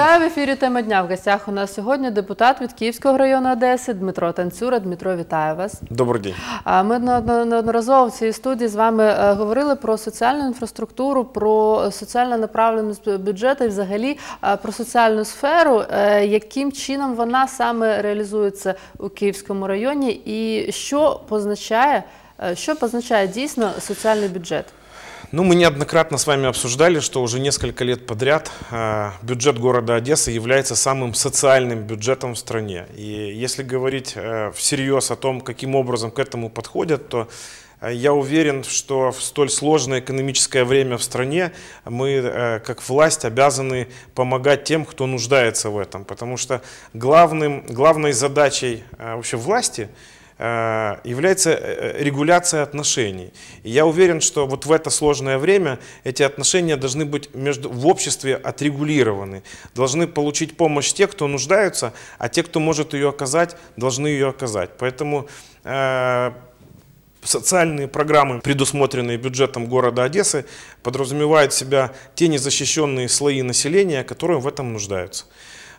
Вітаю в ефірі тема дня. В гостях у нас сьогодні депутат від Київського району Одеси Дмитро Танцюра. Дмитро, вітаю вас. Добрий день. Ми неодноразово в цій студії з вами е, говорили про соціальну інфраструктуру, про соціальну направленість бюджету і взагалі е, про соціальну сферу, е, яким чином вона саме реалізується у Київському районі, і що позначає, що позначає дійсно соціальний бюджет. Ну, мы неоднократно с вами обсуждали, что уже несколько лет подряд э, бюджет города Одессы является самым социальным бюджетом в стране. И если говорить э, всерьез о том, каким образом к этому подходят, то э, я уверен, что в столь сложное экономическое время в стране мы, как власть, обязаны помогать тем, кто нуждается в этом. Потому что главным, главной задачей вообще власти – Э, является э, э, регуляция отношений. И я уверен, что вот в это сложное время эти отношения должны быть между, в обществе отрегулированы. Должны получить помощь те, кто нуждаются, а те, кто может ее оказать, должны ее оказать. Поэтому э, социальные программы, предусмотренные бюджетом города Одессы, подразумевают в себя те незащищенные слои населения, которые в этом нуждаются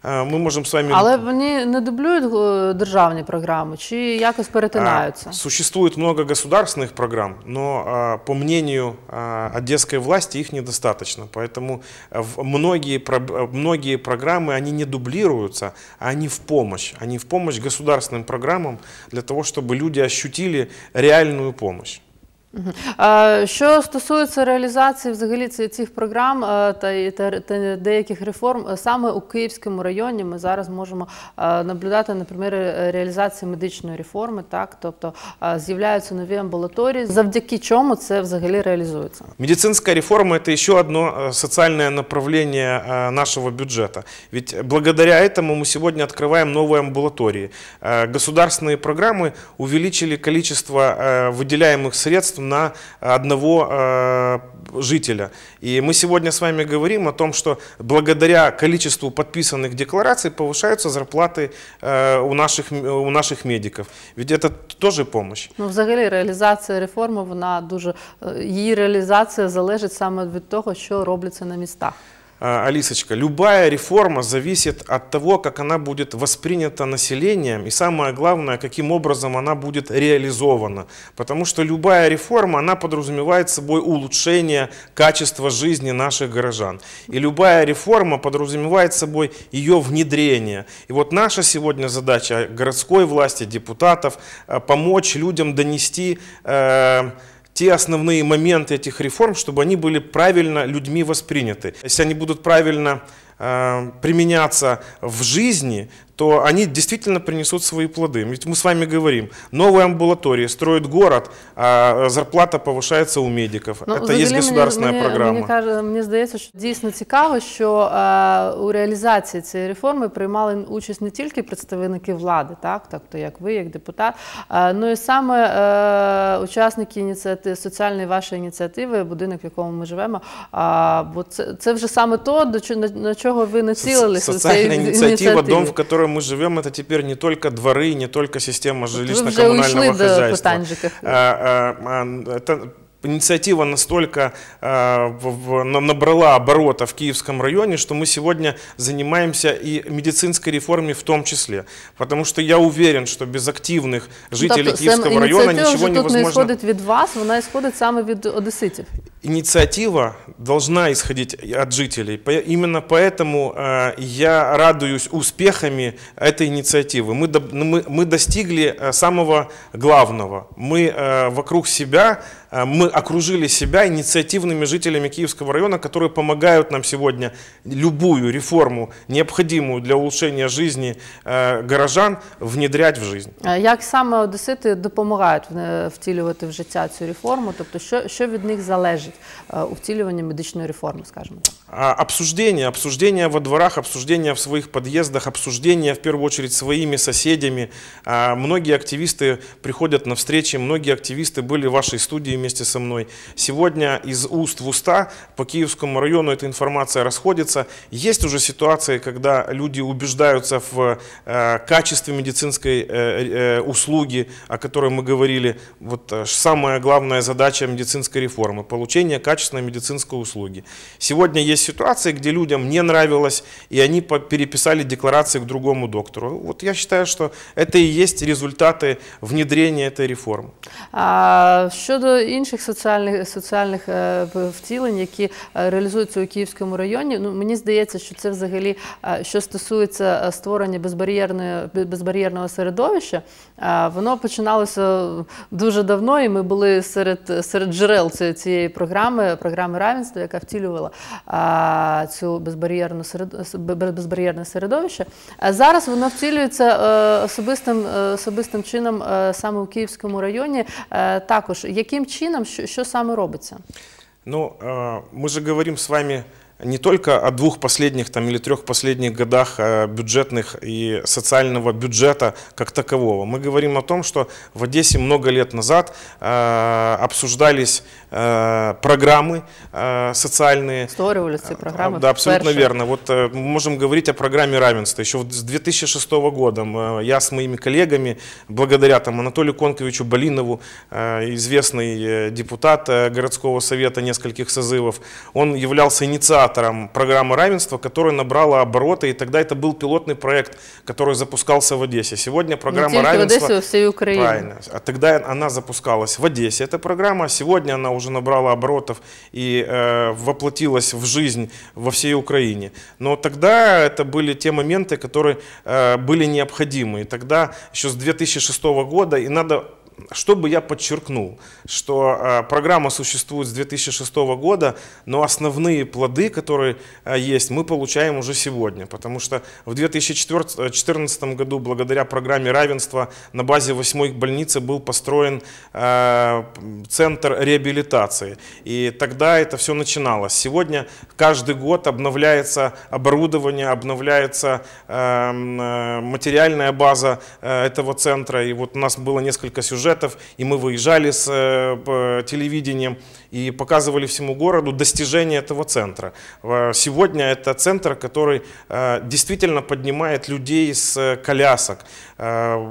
ми можемо з вами... Але вони не дублюють державні програми чи якось а, перетинаються? Существует много государственных программ, но а, по мнению а, одесской власти их недостаточно. Поэтому многие, многие программы, они не дублируются, а они в помощь. Они в помощь государственным программам для того, чтобы люди ощутили реальную помощь. Що стосується реалізації взагалі цих програм е, та, деяких реформ, е, саме у Київському районі ми зараз можемо е, наблюдати на примірі реалізації медичної реформи, тобто з'являються нові амбулаторії, завдяки чому це взагалі реалізується. Медицинська реформа це ще одне э, соціальне направление э, нашого бюджету. благодаря этому ми сегодня открываем новые амбулатории. Э, государственные программы увеличили количество выделяемых средств на э, одного э, жителя. И мы сегодня с вами говорим о том, что благодаря количеству подписанных деклараций повышаются зарплаты э, у наших, у наших медиков. Ведь это тоже помощь. Ну, взагалі реализация реформы вона дуже, її реализация залежить саме від того, що робляться на местах а, Алисочка, любая реформа зависит от того, как она будет воспринята населением и самое главное, каким образом она будет реализована. Потому что любая реформа, она подразумевает собой улучшение качества жизни наших горожан. И любая реформа подразумевает собой ее внедрение. И вот наша сегодня задача городской власти, депутатов, а, помочь людям донести... Э, те основные моменты этих реформ, чтобы они были правильно людьми восприняты. Если они будут правильно Э, применяться в жизни, то они действительно принесут свои плоды. Ведь мы с вами говорим, новые амбулатории строят город, а зарплата повышается у медиков. Ну, Це є государственная мені, програма. Мені, каже, мені здається, що дійсно цікаво, що е, у реалізації цієї реформи приймали участь не тільки представники влади, так тобто, як ви, як депутат, е, ну і саме е, учасники ініціатив соціальної вашої ініціативи, будинок, в якому ми живемо. Е, бо це це вже саме то, до чого. чего вы нацелились? Социальная инициатива, дом, в котором мы живем, это теперь не только дворы, не только система жилищно-коммунального хозяйства. А, а, а, это инициатива настолько э, в, в, набрала оборота в Киевском районе, что мы сегодня занимаемся и медицинской реформой в том числе. Потому что я уверен, что без активных ну, жителей ну, Киевского района ничего невозможно. Ініціатива тут не исходит от вас, она исходит саме от одеситів инициатива должна исходить от жителей. Именно поэтому а, я радуюсь успехами этой инициативы. Мы, мы, мы достигли а, самого главного. Мы а, вокруг себя, мы окружили себя инициативными жителями Киевского района, которые помогают нам сегодня любую реформу, необходимую для улучшения жизни горожан, внедрять в жизнь. Как саме одесити допомагають втілювати в життя цю реформу? То есть, что от них зависит? значит, втиливание э, медичной реформы, скажем так. А, обсуждение, обсуждение во дворах, обсуждение в своих подъездах, обсуждение в первую очередь своими соседями. А, многие активисты приходят на встречи, многие активисты были в вашей студии вместе со мной. Сегодня из уст в уста по Киевскому району эта информация расходится. Есть уже ситуации, когда люди убеждаются в э, качестве медицинской э, услуги, о которой мы говорили. Вот самая главная задача медицинской реформы – получение получения качественной медицинской услуги. Сегодня есть ситуации, где людям не нравилось, и они переписали декларации к другому доктору. Вот я считаю, что это и есть результаты внедрения этой реформы. А щодо інших соціальних, соціальних втілень, які реалізуються у Київському районі, ну, мені здається, що це взагалі, що стосується створення безбар'єрної, безбар'єрного середовища, воно починалося дуже давно, і ми були серед, серед джерел цієї програми програми, програми равенства, яка втілювала а, цю безбар'єрну середовище, безбар'єрне середовище. А зараз воно втілюється а, особистим особистим чином а, саме у Київському районі. А, також яким чином, що, що саме робиться? Ну, мы же говорим с вами не только о двух последних там, или трех последних годах бюджетных и социального бюджета как такового. Мы говорим о том, что в Одессе много лет назад э, обсуждались Э, программы э, социальные. 100 революции э, программы. Да, абсолютно Перша. верно. Вот можем говорить о программе равенства. Еще с 2006 года я с моими коллегами, благодаря там, Анатолию Конковичу Балинову, известный депутат городского совета нескольких созывов, он являлся инициатором программы равенства, которая набрала обороты, и тогда это был пилотный проект, который запускался в Одессе. Сегодня программа равенства... в Одессе, а во всей Украине. Правильно. А тогда она запускалась в Одессе, эта программа, а сегодня она уже уже набрала оборотов и э, воплотилась в жизнь во всей Украине. Но тогда это были те моменты, которые э, были необходимы. И тогда еще с 2006 года, и надо что бы я подчеркнул, что э, программа существует с 2006 года, но основные плоды, которые э, есть, мы получаем уже сегодня, потому что в 2014 э, году благодаря программе равенства на базе 8 больницы был построен центр реабилитации, и тогда это все начиналось. Сегодня каждый год обновляется оборудование, обновляется эм, материальная база этого центра, и вот у нас было несколько сюжетов, сюжетов, и мы выезжали с э, телевидением и показывали всему городу достижения этого центра. Сегодня это центр, который э, действительно поднимает людей с э, колясок. Э,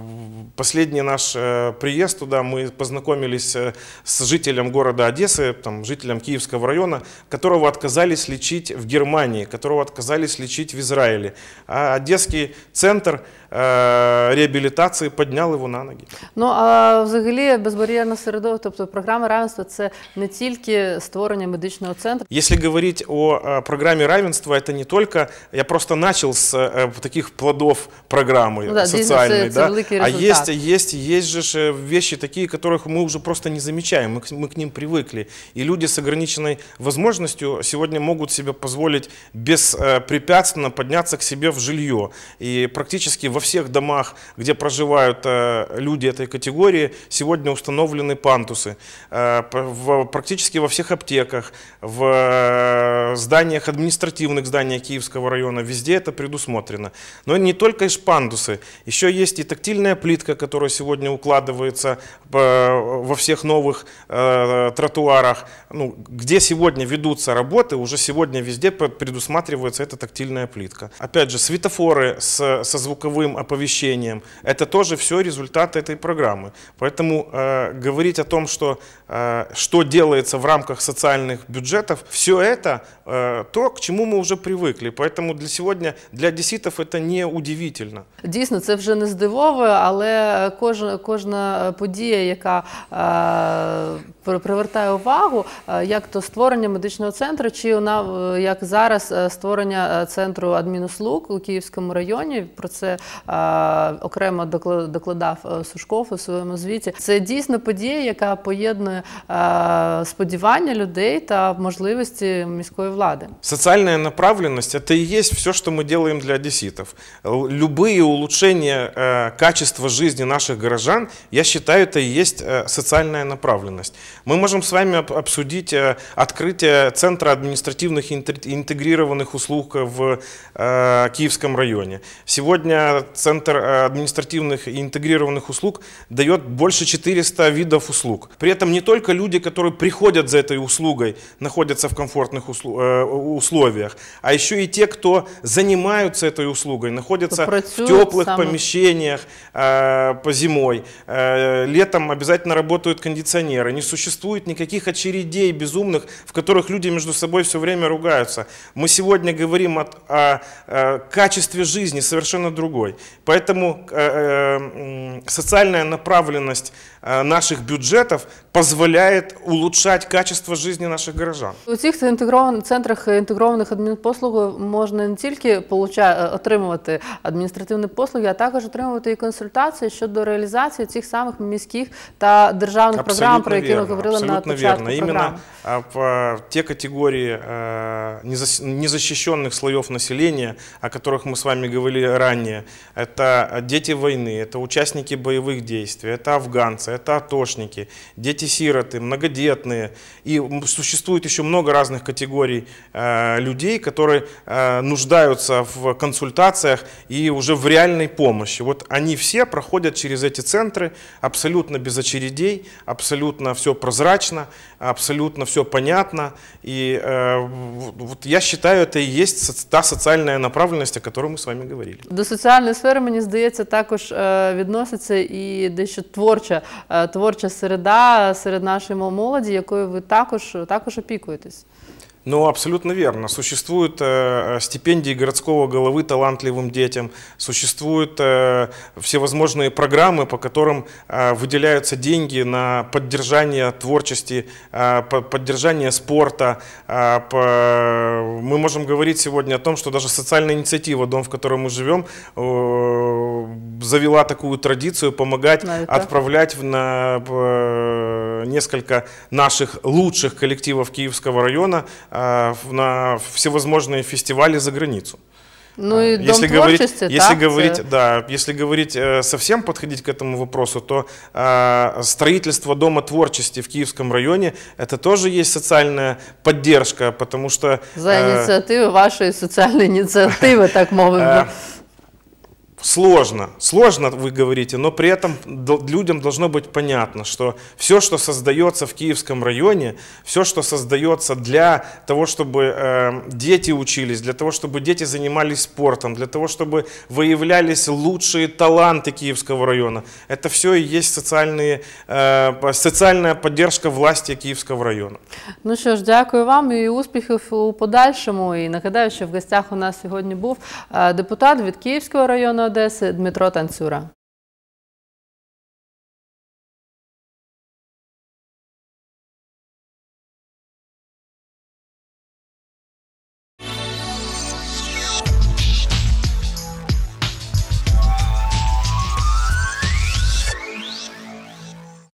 последний наш приезд туда мы познакомились с жителем города Одессы, там, жителем Киевского района, которого отказались лечить в Германии, которого отказались лечить в Израиле. А Одесский центр реабілітації підняв його на ноги. Ну а взагалі безбар'єрна середовище, тобто програма равенства, це не тільки тільки створення медичного центру. Если говорить о э, программе равенства, это не только я просто начал с э, э, таких плодов программы ну, да, социальной, а есть есть есть же вещи такие, которых мы уже просто не замечаем, мы, мы к ним привыкли, и люди с ограниченной возможностью сегодня могут себе позволить беспрепятственно подняться к себе в жилье, и практически во всех домах, где проживают люди этой категории, сегодня установлены пантусы, практически практически во всех аптеках, в э, зданиях, административных зданиях Киевского района, везде это предусмотрено. Но не только и пандусы, еще есть и тактильная плитка, которая сегодня укладывается э, во всех новых э, тротуарах. Ну, где сегодня ведутся работы, уже сегодня везде предусматривается эта тактильная плитка. Опять же, светофоры с, со звуковым оповещением, это тоже все результаты этой программы. Поэтому э, говорить о том, что, э, что делается делается в рамках социальных бюджетов, все это э, то, к чему мы вже привыкли. Поэтому для сьогодні для одеситов это не удивительно. Дійсно, це вже не здивовує, але кожна кожна подія, яка е, привертає увагу, е, як то створення медичного центру, чи вона е, як зараз е, створення центру адмінуслуг у Київському районі. Про це е, окремо докладав Сушков у своєму звіті. Це дійсно подія, яка поєднує е, сподівання людей та можливості міської влади. Социальная направленность – это и есть все, что мы делаем для одесситов. Любые улучшения э, качества жизни наших горожан, я считаю, это и есть э, социальная направленность. Мы можем с вами об обсудить э, открытие Центра административных интегрированных услуг в э, Киевском районе. Сегодня Центр э, административных и интегрированных услуг дает больше 400 видов услуг. При этом не только люди, которые приходят приходят за этой услугой, находятся в комфортных услу, э, условиях, а еще и те, кто занимаются этой услугой, находятся в теплых сам... помещениях э, по зимой, э, летом обязательно работают кондиционеры, не существует никаких очередей безумных, в которых люди между собой все время ругаются. Мы сегодня говорим от, о, о э, качестве жизни совершенно другой. Поэтому э, э, социальная направленность э, наших бюджетов позволяет улучшать улучшать качество жизни наших горожан. У цих інтегрованих центрах інтегрованих адмінпослуг можна не тільки получати, отримувати адміністративні послуги, а також отримувати і консультації щодо реалізації цих самих міських та державних абсолютно програм, про які верно, ми говорили абсолютно на початку верно. програми. Именно а, а, те категории незащищенных слоев населения, о которых мы с вами говорили ранее, это дети войны, это участники боевых действий, это афганцы, это атошники, дети-сироты, многодетные, разные, и существует еще много разных категорий э, людей, которые э, нуждаются в консультациях и уже в реальной помощи. Вот они все проходят через эти центры абсолютно без очередей, абсолютно все прозрачно, абсолютно все понятно. И э, вот я считаю, это и есть та социальная направленность, о которой мы с вами говорили. До соціальної сфери, мені здається, також относится э, и дещо творча, э, творча середа серед нашої молоді, яку якою ви також також опікуєтесь. Ну, абсолютно верно. Существуют э, э, стипендии городского головы талантливым детям, существуют э, всевозможные программы, по которым э, выделяются деньги на поддержание творчести, э, по, поддержание спорта. Э, по, мы можем говорить сегодня о том, что даже социальная инициатива «Дом, в котором мы живем» э, завела такую традицию помогать, Знаю, ну, отправлять в, на э, несколько наших лучших коллективов Киевского района – а, на всевозможные фестивали за границу. Ну а, и дом если говорить, если э. говорить, да, если говорить э, совсем подходить к этому вопросу, то а, строительство дома творчества в Киевском районе это тоже есть социальная поддержка, потому что э, за инициативы вашої соціальної инициативы, так мовим сложно, сложно вы говорите, но при этом людям должно быть понятно, что все, что создается в Киевском районе, все, что создается для того, чтобы э, дети учились, для того, чтобы дети занимались спортом, для того, чтобы выявлялись лучшие таланты Киевского района, это все и есть социальные, э, социальная поддержка власти Киевского района. Ну что ж, дякую вам и успехов у подальшому. и, нагадаю, що в гостях у нас сегодня был э, депутат от киевского района. Одеси Дмитро Танцюра.